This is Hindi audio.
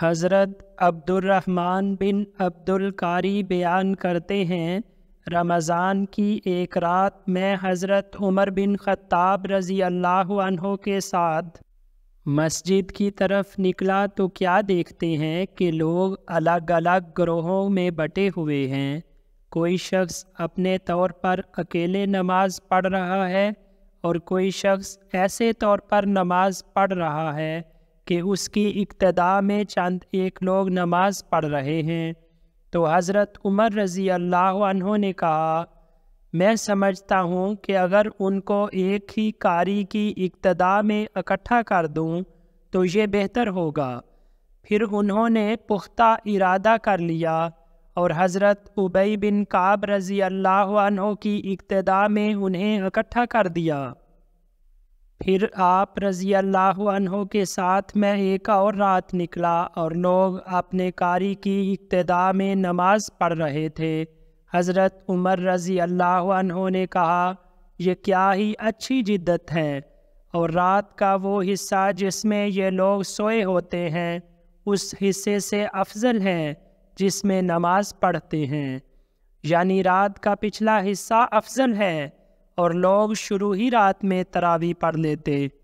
हज़रत अब्दुलरहमान बिन अब्दुल कारी बयान करते हैं रमज़ान की एक रात मैं हज़रत उमर बिन ख़त्ताब रज़ी अल्लाह के साथ मस्जिद की तरफ निकला तो क्या देखते हैं कि लोग अलग अलग ग्रोहों में बटे हुए हैं कोई शख्स अपने तौर पर अकेले नमाज पढ़ रहा है और कोई शख्स ऐसे तौर पर नमाज पढ़ रहा है कि उसकी इब्तदा में चंद एक लोग नमाज पढ़ रहे हैं तो हज़रत उमर रज़ी अल्लाह ने कहा मैं समझता हूँ कि अगर उनको एक ही कारी की इब्तदा में इकट्ठा कर दूँ तो ये बेहतर होगा फिर उन्होंने पुख्ता इरादा कर लिया और हज़रत उबई बिन काब रज़ी अल्लाह की इब्तदा में उन्हें इकट्ठा कर दिया फिर आप रज़ी अल्लाह के साथ मैं एक और रात निकला और लोग अपने कारी की इब्तदा में नमाज़ पढ़ रहे थे हज़रत उमर रज़ी अल्लाह ने कहा यह क्या ही अच्छी जिद्दत है और रात का वो हिस्सा जिसमें ये लोग सोए होते हैं उस हिस्से से अफजल हैं जिसमें नमाज पढ़ते हैं यानी रात का पिछला हिस्सा अफजल है और लोग शुरू ही रात में तरावी पढ़ लेते